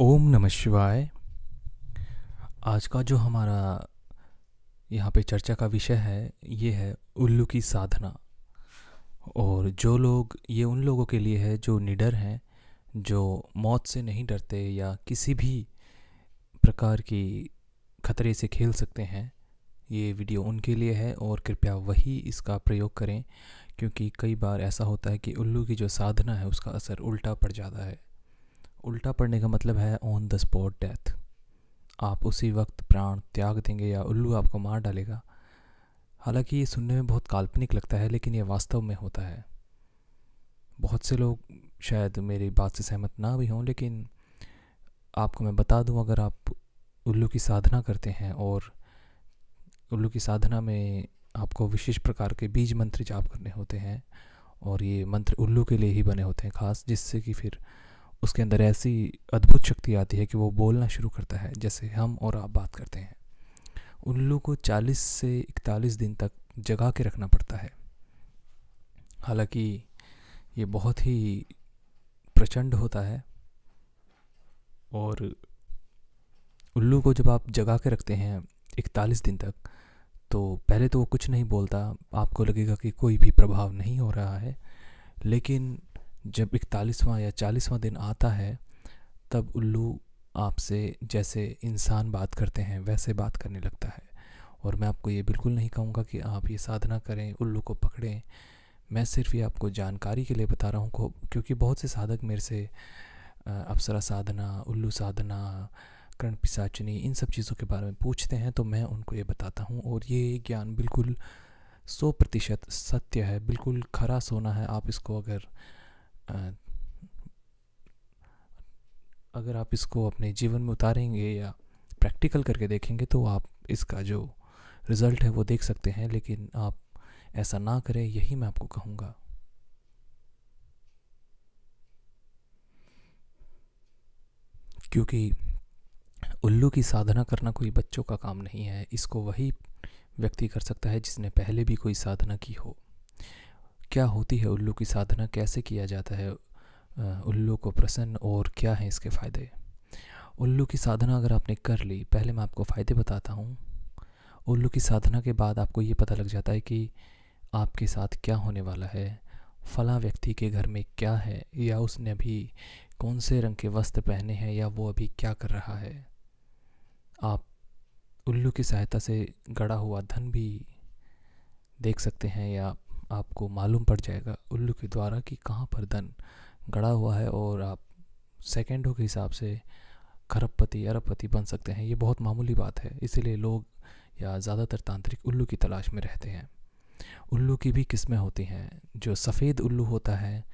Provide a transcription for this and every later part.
ओम नमः शिवाय आज का जो हमारा यहाँ पे चर्चा का विषय है ये है उल्लू की साधना और जो लोग ये उन लोगों के लिए है जो निडर हैं जो मौत से नहीं डरते या किसी भी प्रकार की खतरे से खेल सकते हैं ये वीडियो उनके लिए है और कृपया वही इसका प्रयोग करें क्योंकि कई बार ऐसा होता है कि उल्लू की जो साधना है उसका असर उल्टा पड़ जाता है उल्टा पड़ने का मतलब है ऑन द स्पॉट डेथ आप उसी वक्त प्राण त्याग देंगे या उल्लू आपको मार डालेगा हालांकि ये सुनने में बहुत काल्पनिक लगता है लेकिन ये वास्तव में होता है बहुत से लोग शायद मेरी बात से सहमत ना भी हों लेकिन आपको मैं बता दूं अगर आप उल्लू की साधना करते हैं और उल्लू की साधना में आपको विशेष प्रकार के बीज मंत्र जाप करने होते हैं और ये मंत्र उल्लू के लिए ही बने होते हैं खास जिससे कि फिर उसके अंदर ऐसी अद्भुत शक्ति आती है कि वो बोलना शुरू करता है जैसे हम और आप बात करते हैं उल्लू को 40 से 41 दिन तक जगा के रखना पड़ता है हालांकि ये बहुत ही प्रचंड होता है और उल्लू को जब आप जगा के रखते हैं 41 दिन तक तो पहले तो वो कुछ नहीं बोलता आपको लगेगा कि कोई भी प्रभाव नहीं हो रहा है लेकिन जब इकतालीसवां या चालीसवां दिन आता है तब उल्लू आपसे जैसे इंसान बात करते हैं वैसे बात करने लगता है और मैं आपको ये बिल्कुल नहीं कहूँगा कि आप ये साधना करें उल्लू को पकड़ें मैं सिर्फ ये आपको जानकारी के लिए बता रहा हूँ क्योंकि बहुत से साधक मेरे से अप्सरा साधना उल्लू साधना कर्ण पिसाचनी इन सब चीज़ों के बारे में पूछते हैं तो मैं उनको ये बताता हूँ और ये ज्ञान बिल्कुल सौ प्रतिशत सत्य है बिल्कुल खरा सोना है आप इसको अगर अगर आप इसको अपने जीवन में उतारेंगे या प्रैक्टिकल करके देखेंगे तो आप इसका जो रिज़ल्ट है वो देख सकते हैं लेकिन आप ऐसा ना करें यही मैं आपको कहूँगा क्योंकि उल्लू की साधना करना कोई बच्चों का काम नहीं है इसको वही व्यक्ति कर सकता है जिसने पहले भी कोई साधना की हो क्या होती है उल्लू की साधना कैसे किया जाता है उल्लू को प्रसन्न और क्या हैं इसके फ़ायदे उल्लू की साधना अगर आपने कर ली पहले मैं आपको फ़ायदे बताता हूँ उल्लू की साधना के बाद आपको ये पता लग जाता है कि आपके साथ क्या होने वाला है फ़ला व्यक्ति के घर में क्या है या उसने अभी कौन से रंग के वस्त्र पहने हैं या वो अभी क्या कर रहा है आप उल्लू की सहायता से गड़ा हुआ धन भी देख सकते हैं या आपको मालूम पड़ जाएगा उल्लू के द्वारा कि कहाँ पर धन गड़ा हुआ है और आप सेकेंडों के हिसाब से खरबपति अरबपति बन सकते हैं ये बहुत मामूली बात है इसीलिए लोग या ज़्यादातर तांत्रिक उल्लू की तलाश में रहते हैं उल्लू की भी किस्में होती हैं जो सफ़ेद उल्लू होता है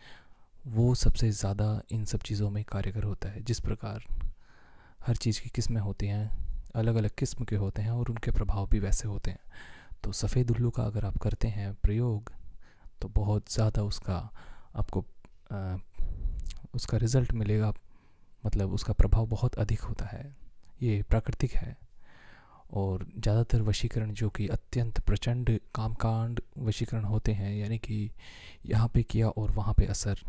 वो सबसे ज़्यादा इन सब चीज़ों में कारगर होता है जिस प्रकार हर चीज़ की किस्में होती हैं अलग अलग किस्म के होते हैं और उनके प्रभाव भी वैसे होते हैं तो सफ़ेद उल्लू का अगर आप करते हैं प्रयोग तो बहुत ज़्यादा उसका आपको आ, उसका रिज़ल्ट मिलेगा मतलब उसका प्रभाव बहुत अधिक होता है ये प्राकृतिक है और ज़्यादातर वशीकरण जो कि अत्यंत प्रचंड कामकांड वशीकरण होते हैं यानी कि यहाँ पे किया और वहाँ पे असर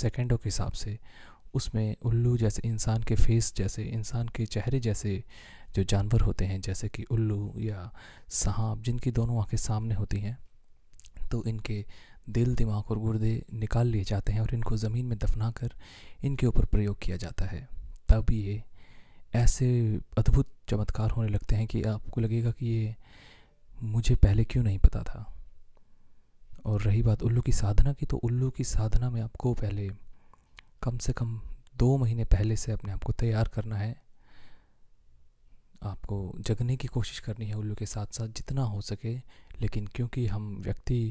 सेकेंडों के हिसाब से उसमें उल्लू जैसे इंसान के फेस जैसे इंसान के चेहरे जैसे जो जानवर होते हैं जैसे कि उल्लू या सांप जिनकी दोनों आंखें सामने होती हैं तो इनके दिल दिमाग और गुर्दे निकाल लिए जाते हैं और इनको ज़मीन में दफना कर इनके ऊपर प्रयोग किया जाता है तब ये ऐसे अद्भुत चमत्कार होने लगते हैं कि आपको लगेगा कि ये मुझे पहले क्यों नहीं पता था और रही बात उल्लू की साधना की तो उल्लू की साधना में आपको पहले कम से कम दो महीने पहले से अपने आप को तैयार करना है आपको जगने की कोशिश करनी है उल्लू के साथ साथ जितना हो सके लेकिन क्योंकि हम व्यक्ति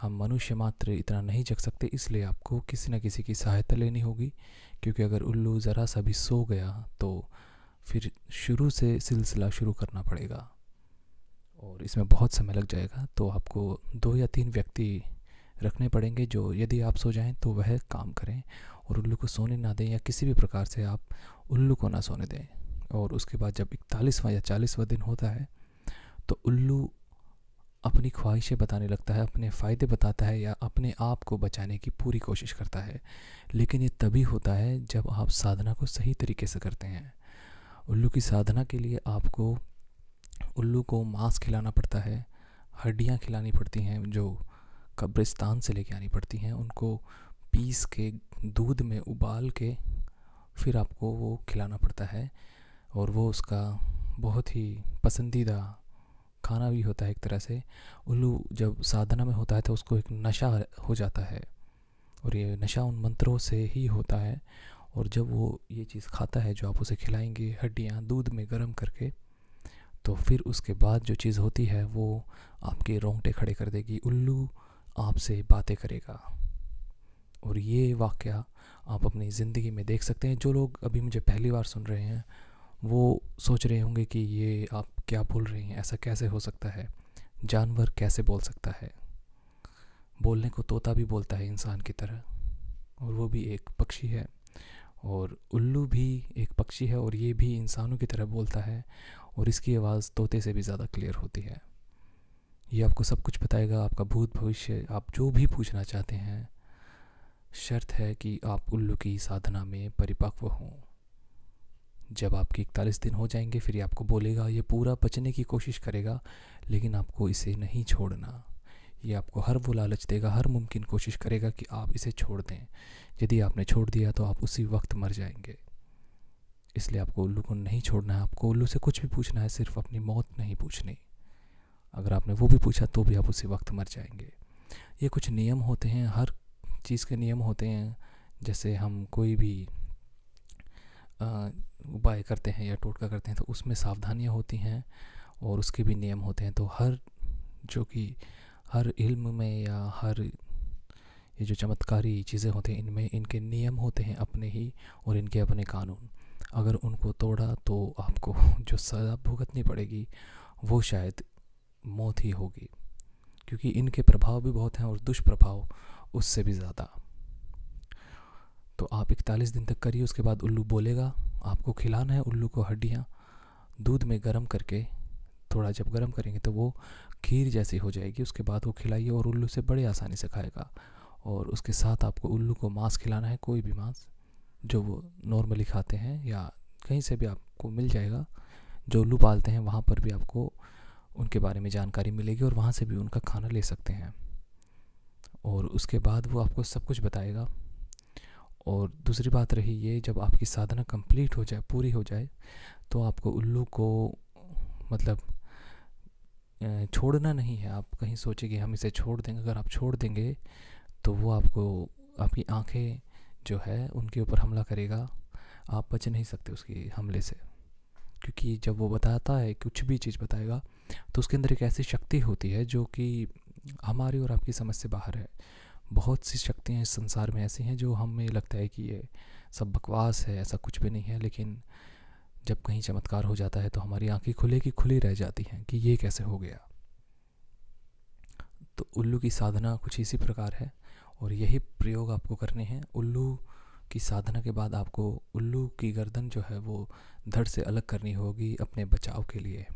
हम मनुष्य मात्र इतना नहीं जग सकते इसलिए आपको किसी न किसी की सहायता लेनी होगी क्योंकि अगर उल्लू ज़रा सा भी सो गया तो फिर शुरू से सिलसिला शुरू करना पड़ेगा और इसमें बहुत समय लग जाएगा तो आपको दो या तीन व्यक्ति रखने पड़ेंगे जो यदि आप सो जाएं तो वह काम करें और उल्लू को सोने ना दें या किसी भी प्रकार से आप उल्लू को ना सोने दें और उसके बाद जब इकतालीसवा या चालीसवा दिन होता है तो उल्लू अपनी ख्वाहिशें बताने लगता है अपने फ़ायदे बताता है या अपने आप को बचाने की पूरी कोशिश करता है लेकिन ये तभी होता है जब आप साधना को सही तरीके से करते हैं उल्लू की साधना के लिए आपको उल्लू को मांस खिलाना पड़ता है हड्डियाँ खिलानी पड़ती हैं जो कब्रिस्तान से लेके आनी पड़ती हैं उनको पीस के दूध में उबाल के फिर आपको वो खिलाना पड़ता है और वो उसका बहुत ही पसंदीदा खाना भी होता है एक तरह से उल्लू जब साधना में होता है तो उसको एक नशा हो जाता है और ये नशा उन मंत्रों से ही होता है और जब वो ये चीज़ खाता है जो आप उसे खिलाएंगे हड्डियाँ दूध में गर्म करके तो फिर उसके बाद जो चीज़ होती है वो आपके रोंगटे खड़े कर देगी उल्लू आपसे बातें करेगा और ये वाक़ आप अपनी ज़िंदगी में देख सकते हैं जो लोग अभी मुझे पहली बार सुन रहे हैं वो सोच रहे होंगे कि ये आप क्या बोल रही हैं ऐसा कैसे हो सकता है जानवर कैसे बोल सकता है बोलने को तोता भी बोलता है इंसान की तरह और वो भी एक पक्षी है और उल्लू भी एक पक्षी है और ये भी इंसानों की तरह बोलता है और इसकी आवाज़ तोते से भी ज़्यादा क्लियर होती है ये आपको सब कुछ बताएगा आपका भूत भविष्य आप जो भी पूछना चाहते हैं शर्त है कि आप उल्लू की साधना में परिपक्व हों जब आपके इकतालीस दिन हो जाएंगे फिर ये आपको बोलेगा ये पूरा बचने की कोशिश करेगा लेकिन आपको इसे नहीं छोड़ना ये आपको हर वो लालच देगा हर मुमकिन कोशिश करेगा कि आप इसे छोड़ दें यदि आपने छोड़ दिया तो आप उसी वक्त मर जाएंगे इसलिए आपको उल्लू को नहीं छोड़ना है आपको उल्लू से कुछ भी पूछना है सिर्फ अपनी मौत नहीं पूछनी अगर आपने वो भी पूछा तो भी आप उसी वक्त मर जाएंगे ये कुछ नियम होते हैं हर चीज़ के नियम होते हैं जैसे हम कोई भी आ, उपाय करते हैं या टोटका करते हैं तो उसमें सावधानियाँ होती हैं और उसके भी नियम होते हैं तो हर जो कि हर इल्म में या हर ये जो चमत्कारी चीज़ें होती हैं इनमें इनके नियम होते हैं अपने ही और इनके अपने कानून अगर उनको तोड़ा तो आपको जो सज़ा भुगतनी पड़ेगी वो शायद मौत ही होगी क्योंकि इनके प्रभाव भी बहुत हैं और दुष्प्रभाव उससे भी ज़्यादा तो आप इकतालीस दिन तक करिए उसके बाद उल्लू बोलेगा आपको खिलाना है उल्लू को हड्डियाँ दूध में गर्म करके थोड़ा जब गर्म करेंगे तो वो खीर जैसी हो जाएगी उसके बाद वो खिलाइए और उल्लू से बड़े आसानी से खाएगा और उसके साथ आपको उल्लू को मांस खिलाना है कोई भी मांस जो वो नॉर्मली खाते हैं या कहीं से भी आपको मिल जाएगा जो उल्लू पालते हैं वहाँ पर भी आपको उनके बारे में जानकारी मिलेगी और वहाँ से भी उनका खाना ले सकते हैं और उसके बाद वो आपको सब कुछ बताएगा और दूसरी बात रही ये जब आपकी साधना कंप्लीट हो जाए पूरी हो जाए तो आपको उल्लू को मतलब छोड़ना नहीं है आप कहीं सोचेंगे हम इसे छोड़ देंगे अगर आप छोड़ देंगे तो वो आपको आपकी आंखें जो है उनके ऊपर हमला करेगा आप बच नहीं सकते उसके हमले से क्योंकि जब वो बताता है कुछ भी चीज़ बताएगा तो उसके अंदर एक ऐसी शक्ति होती है जो कि हमारी और आपकी समझ से बाहर है बहुत सी सकते हैं इस संसार में ऐसे हैं जो हमें लगता है कि ये सब बकवास है ऐसा कुछ भी नहीं है लेकिन जब कहीं चमत्कार हो जाता है तो हमारी आंखें खुले की खुली रह जाती हैं कि ये कैसे हो गया तो उल्लू की साधना कुछ इसी प्रकार है और यही प्रयोग आपको करने हैं उल्लू की साधना के बाद आपको उल्लू की गर्दन जो है वो धड़ से अलग करनी होगी अपने बचाव के लिए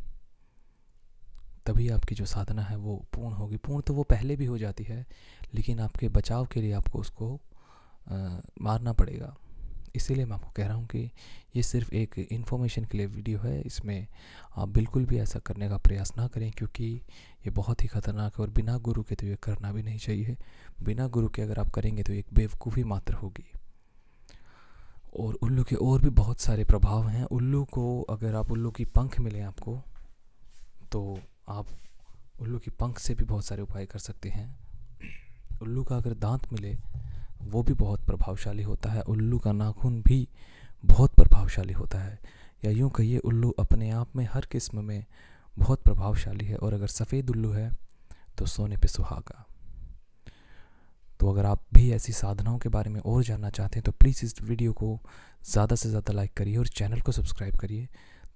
तभी आपकी जो साधना है वो पूर्ण होगी पूर्ण तो वो पहले भी हो जाती है लेकिन आपके बचाव के लिए आपको उसको आ, मारना पड़ेगा इसीलिए मैं आपको कह रहा हूँ कि ये सिर्फ एक इन्फॉर्मेशन के लिए वीडियो है इसमें आप बिल्कुल भी ऐसा करने का प्रयास ना करें क्योंकि ये बहुत ही ख़तरनाक है और बिना गुरु के तो ये करना भी नहीं चाहिए बिना गुरु के अगर आप करेंगे तो एक बेवकूफ़ी मात्र होगी और उल्लू के और भी बहुत सारे प्रभाव हैं उल्लू को अगर आप उल्लू की पंख मिले आपको तो आप उल्लू की पंख से भी बहुत सारे उपाय कर सकते हैं उल्लू का अगर दांत मिले वो भी बहुत प्रभावशाली होता है उल्लू का नाखून भी बहुत प्रभावशाली होता है या यूँ कहिए उल्लू अपने आप में हर किस्म में बहुत प्रभावशाली है और अगर सफ़ेद उल्लू है तो सोने पे सुहागा तो अगर आप भी ऐसी साधनाओं के बारे में और जानना चाहते हैं तो प्लीज़ इस वीडियो को ज़्यादा से ज़्यादा लाइक करिए और चैनल को सब्सक्राइब करिए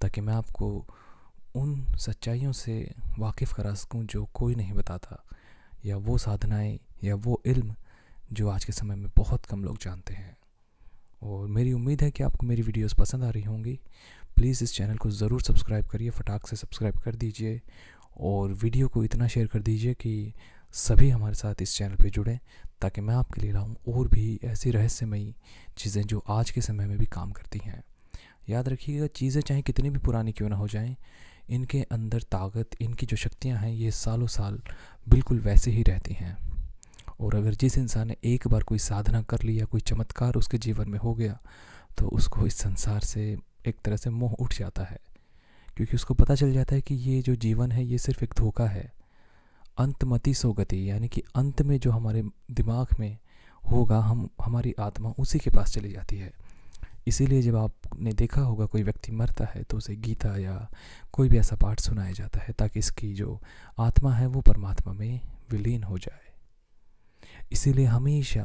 ताकि मैं आपको उन सच्चाइयों से वाकिफ़ करा सकूँ जो कोई नहीं बताता या वो साधनाएँ या वो इल्म जो आज के समय में बहुत कम लोग जानते हैं और मेरी उम्मीद है कि आपको मेरी वीडियोस पसंद आ रही होंगी प्लीज़ इस चैनल को ज़रूर सब्सक्राइब करिए फटाक से सब्सक्राइब कर दीजिए और वीडियो को इतना शेयर कर दीजिए कि सभी हमारे साथ इस चैनल पर जुड़ें ताकि मैं आपके लिए रहूँ और भी ऐसी रहस्यमयी चीज़ें जो आज के समय में भी काम करती हैं याद रखिएगा चीज़ें चाहे कितनी भी पुरानी क्यों ना हो जाएं इनके अंदर ताकत इनकी जो शक्तियाँ हैं ये सालों साल बिल्कुल वैसे ही रहती हैं और अगर जिस इंसान ने एक बार कोई साधना कर लिया कोई चमत्कार उसके जीवन में हो गया तो उसको इस संसार से एक तरह से मोह उठ जाता है क्योंकि उसको पता चल जाता है कि ये जो जीवन है ये सिर्फ एक धोखा है अंतमति सोगति यानी कि अंत में जो हमारे दिमाग में होगा हम हमारी आत्मा उसी के पास चली जाती है इसीलिए जब आप आपने देखा होगा कोई व्यक्ति मरता है तो उसे गीता या कोई भी ऐसा पाठ सुनाया जाता है ताकि इसकी जो आत्मा है वो परमात्मा में विलीन हो जाए इसीलिए हमेशा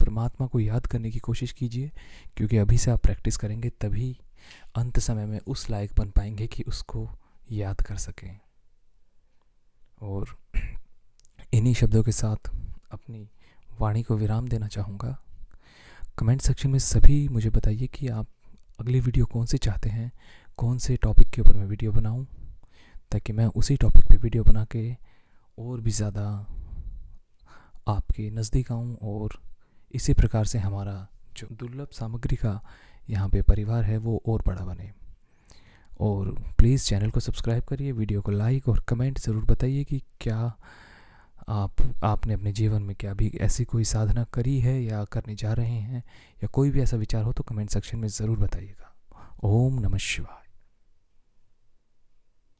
परमात्मा को याद करने की कोशिश कीजिए क्योंकि अभी से आप प्रैक्टिस करेंगे तभी अंत समय में उस लायक बन पाएंगे कि उसको याद कर सकें और इन्हीं शब्दों के साथ अपनी वाणी को विराम देना चाहूँगा कमेंट सेक्शन में सभी मुझे बताइए कि आप अगली वीडियो कौन सी चाहते हैं कौन से टॉपिक के ऊपर मैं वीडियो बनाऊं ताकि मैं उसी टॉपिक पे वीडियो बना के और भी ज़्यादा आपके नज़दीक आऊं और इसी प्रकार से हमारा जो दुर्लभ सामग्री का यहाँ पे परिवार है वो और बड़ा बने और प्लीज़ चैनल को सब्सक्राइब करिए वीडियो को लाइक और कमेंट ज़रूर बताइए कि क्या आप आपने अपने जीवन में क्या अभी ऐसी कोई साधना करी है या करने जा रहे हैं या कोई भी ऐसा विचार हो तो कमेंट सेक्शन में ज़रूर बताइएगा ओम नमः शिवाय